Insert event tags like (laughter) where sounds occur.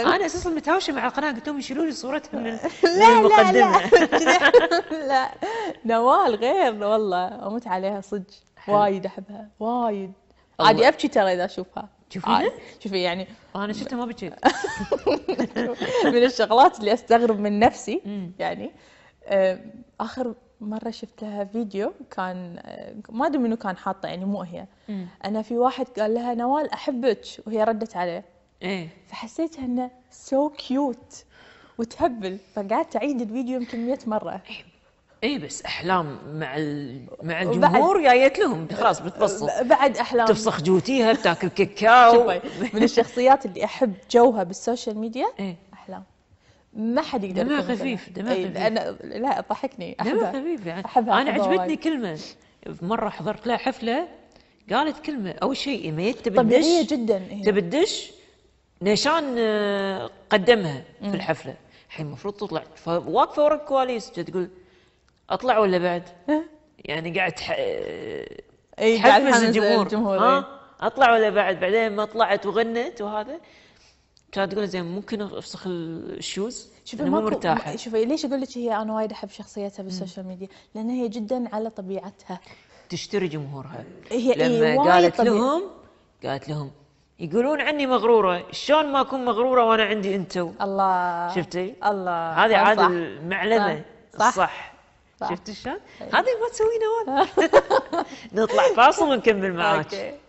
انا اساسا متهاوشه مع القناه قلت لهم يشيلوا لي صورتها من (laughs) لا لا لا (laughs) لا نوال غير والله اموت عليها صدق وايد احبها وايد عادي ابكي ترى اذا اشوفها شوفي شوفي يعني انا شفتها ما بكيت (laughs) من الشغلات اللي استغرب من نفسي يعني اخر مره شفت لها فيديو كان ما ادري منو كان حاطه يعني مو هي انا في واحد قال لها نوال احبك وهي ردت عليه ايه فحسيتها انه سو كيوت وتهبل فقعدت اعيد الفيديو يمكن 100 مره اي إيه بس احلام مع مع الجمهور جايت لهم خلاص بتبصص بعد احلام تفسخ جوتيها بتاكل كاكاو من الشخصيات اللي احب جوها بالسوشيال ميديا إيه؟ احلام ما حد يقدر دمها خفيف دمها إيه، خفيف انا لا ضحكني احبها دمها خفيف يعني أحبها انا عجبتني كلمه مره حضرت لها حفله قالت كلمه اول شيء ايميل تبي تدش طبيعيه جدا إيه؟ تبي تدش نيشان آه، قدمها في الحفله الحين المفروض تطلع واقفه ورا الكواليس تقول اطلع ولا بعد؟ يعني آه، إيه، قاعد تحفز الجمهور, إيه. اطلع ولا بعد؟ بعدين ما طلعت وغنت وهذا كانت تقول زين ممكن افسخ الشوز؟ شوفي مو مرتاحه شوفي ليش اقول لك هي انا وايد احب شخصيتها بالسوشيال ميديا؟ لان هي جدا على طبيعتها تشتري جمهورها هي إيه، لما إيه قالت لهم قالت لهم يقولون عني مغروره شلون ما اكون مغروره وانا عندي انتو الله شفتي الله هذه عاد المعلمه صح, الصح. صح. شفتي شلون طيب. هذه ما تسوينها ولا (laughs) نطلع فاصل ونكمل معاك